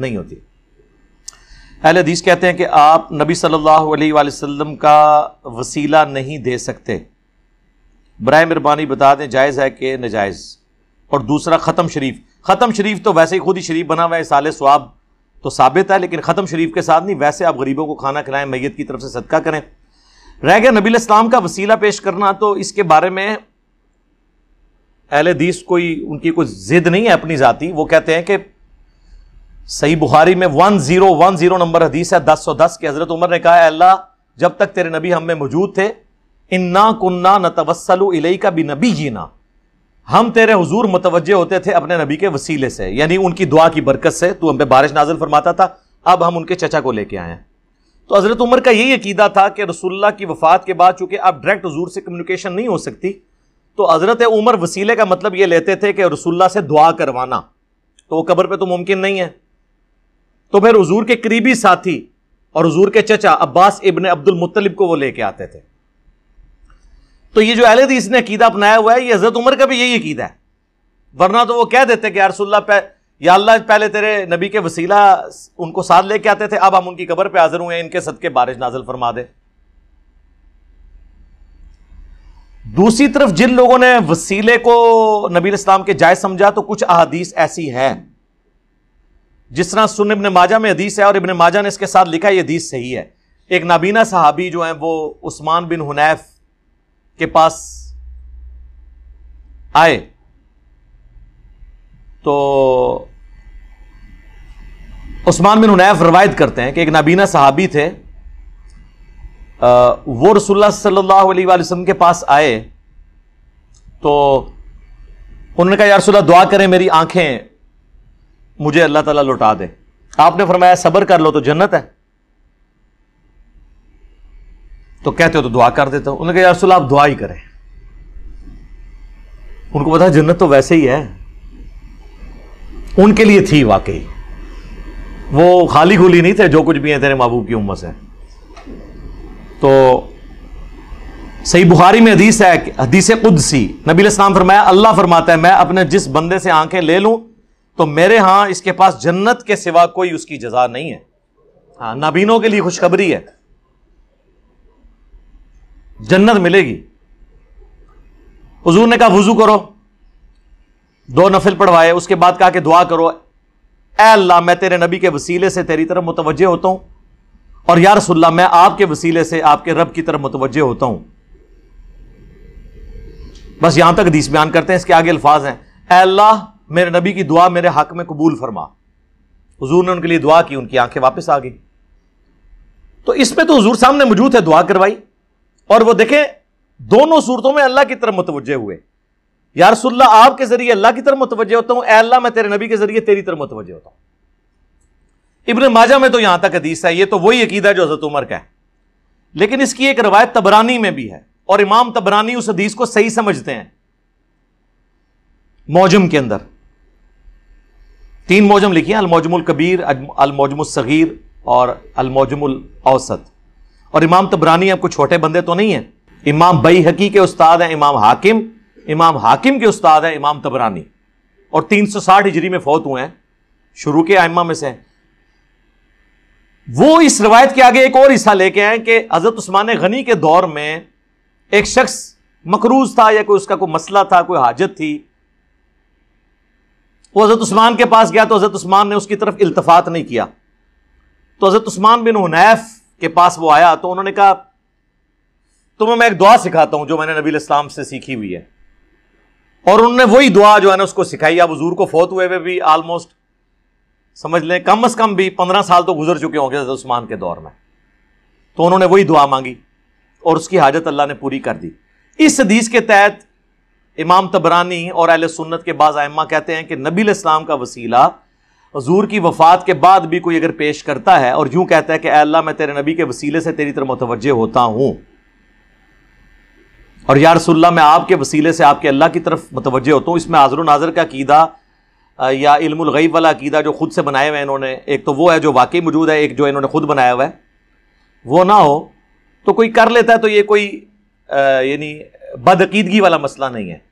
नहीं होती अहल हदीस कहते हैं कि आप नबी सल्लल्लाहु अलैहि वसल्लम का वसीला नहीं दे सकते बर मेहरबानी बता दें जायज़ है कि नजायज़ और दूसरा ख़त्म शरीफ ख़त्म शरीफ तो वैसे ही खुद ही शरीफ बना हुआ है साले स्वाब तो साबित है लेकिन ख़त्म शरीफ के साथ नहीं वैसे आप गरीबों को खाना खिलाएं मैत की तरफ से सदका करें रह गया नबी इस्लाम का वसीला पेश करना तो इसके बारे में अहल हदीस कोई उनकी कोई ज़िद नहीं है अपनी ज़ाती वो कहते हैं कि सही बुखारी में one zero one zero number हदीस है दस सौ दस के हजरत उमर ने कहा है अल्लाह जब तक तेरे नबी हम में मौजूद थे इन्ना कुन्ना न तवस्सलु इलई का भी नबी जीना हम तेरे हजूर मुतवजह होते थे अपने नबी के वसीले से यानी उनकी दुआ की बरकत से तू हम पे बारिश नाजिल फरमाता था अब हम उनके चचा को लेके आए तो हज़रत उमर का यही अकीदा था कि रसुल्ला की वफात के बाद चूंकि अब डायरेक्ट हजूर से कम्युनिकेशन नहीं हो सकती तो हज़रत उमर वसीले का मतलब ये लेते थे कि रसुल्ला से दुआ करवाना तो वो कबर पर तो मुमकिन नहीं है तो फिर हजूर के करीबी साथी और हजूर के चचा अब्बास इबन अब्दुल मुतलिब को वो लेके आते थे तो ये जो दीस ने अकीदा अपनाया हुआ है ये हजरत उमर का भी यही अकीदा है वरना तो वो कह देते कि यारसोल्ला या अल्लाह पहले तेरे नबी के वसीला उनको साथ लेके आते थे अब हम उनकी कबर पे हाजिर हुए इनके सदके बारिश नाजल फरमा दे दूसरी तरफ जिन लोगों ने वसीले को नबी इस्लाम के जायज समझा तो कुछ अहादीस ऐसी हैं जिस तरह सुन इबन माजा में हदीस है और इबन माजा ने इसके साथ लिखा यह हदीस सही है एक नाबीना साहबी जो है वो उस्मान बिन हुनैफ के पास आए तो उस्मान बिन हुनैफ रवायत करते हैं कि एक नाबीना साहबी थे वो रसुल्ला सल्लल्लाहु अलैहि वसल्लम के पास आए तो उन्होंने कहा यार रसुल्ला दुआ करें मेरी आंखें मुझे अल्लाह ताला लौटा दे आपने फरमाया सबर कर लो तो जन्नत है तो कहते हो तो दुआ कर देता हूं उन्होंने कहा यारसुल आप दुआ ही करें उनको पता जन्नत तो वैसे ही है उनके लिए थी वाकई वो खाली खुली नहीं थे जो कुछ भी है तेरे महबूब की उम्मत से तो सही बुखारी में हदीस है हदीस कुदसी नबी इस्लाम फरमाया अल्लाह फरमाता है मैं अपने जिस बंदे से आंखें ले लूं तो मेरे हां इसके पास जन्नत के सिवा कोई उसकी जजा नहीं है हाँ नबीनों के लिए खुशखबरी है जन्नत मिलेगी हजूर ने कहा वजू करो दो नफिल पढ़वाए उसके बाद कहा कि दुआ करो ए अल्लाह मैं तेरे नबी के वसीले से तेरी तरफ मुतवजह होता हूं और या रसुल्ला मैं आपके वसीले से आपके रब की तरफ मुतवजह होता हूं बस यहां तक हदीस बयान करते हैं इसके आगे अल्फाज हैं अल्लाह मेरे नबी की दुआ मेरे हक में कबूल फरमा हजूर ने उनके लिए दुआ की उनकी आंखें वापस आ गई तो इसमें तो हजूर सामने मौजूद है दुआ करवाई और वो देखें दोनों सूरतों में अल्लाह की तरफ मुतवजे हुए यार आपके जरिए अल्लाह की तरफ मुतवजे होता हूं अल्लाह मैं तेरे नबी के जरिए तेरी तरफ मुतवजह होता हूं इबन माजा में तो यहां तक हदीस है ये तो वही अकीदा जो हजरत उमर का है लेकिन इसकी एक रवायत तबरानी में भी है और इमाम तबरानी उस हदीस को सही समझते हैं मौजम के अंदर तीन मौजम हैं अलमौजमुल कबीर सगीर और अलमौजमुल औसत और इमाम तबरानी आपको छोटे बंदे तो नहीं है इमाम बई हकी के उस्ताद हैं इमाम हाकिम इमाम हाकिम के उस्ताद हैं इमाम तबरानी और तीन सौ साठ हिजरी में फौत हुए हैं शुरू के आयमा में से वो इस रवायत के आगे एक और हिस्सा लेके आए कि हजरत उस्मान गनी के दौर में एक शख्स मकरूज था या कोई उसका कोई मसला था कोई हाजत थी वो हज़रत उस्मान के पास गया तो हज़रत उस्मान ने उसकी तरफ इल्तफात नहीं किया तो हज़रत उस्मान बिन हुनैफ के पास वो आया तो उन्होंने कहा तुम्हें मैं एक दुआ सिखाता हूं जो मैंने नबी इस्लाम से सीखी हुई है और उन्होंने वही दुआ जो है ना उसको सिखाई अब हजूर को फोत हुए हुए भी आलमोस्ट समझ लें कम अज कम भी पंद्रह साल तो गुजर चुके होंगे हजरत उस्मान के दौर में तो उन्होंने वही दुआ मांगी और उसकी हाजत अल्लाह ने पूरी कर दी इस हदीस के तहत इमाम तबरानी और अहल सुन्नत के बाद आयमा कहते हैं कि नबी इस्लाम का वसीला हजूर की वफात के बाद भी कोई अगर पेश करता है और यूं कहता है कि अल्लाह मैं तेरे नबी के वसीले से तेरी तरफ मुतवजह होता हूं और या रसुल्ला मैं आपके वसीले से आपके अल्लाह की तरफ मुतवजह होता हूँ इसमें हाजर नाजर का अकीदा या इल्मगैब वाला अकीदा जो खुद से बनाए हुए हैं इन्होंने एक तो वो है जो वाकई मौजूद है एक जो इन्होंने खुद बनाया हुआ है वो ना हो तो कोई कर लेता है तो ये कोई यानी बदअकीदगी वाला मसला नहीं है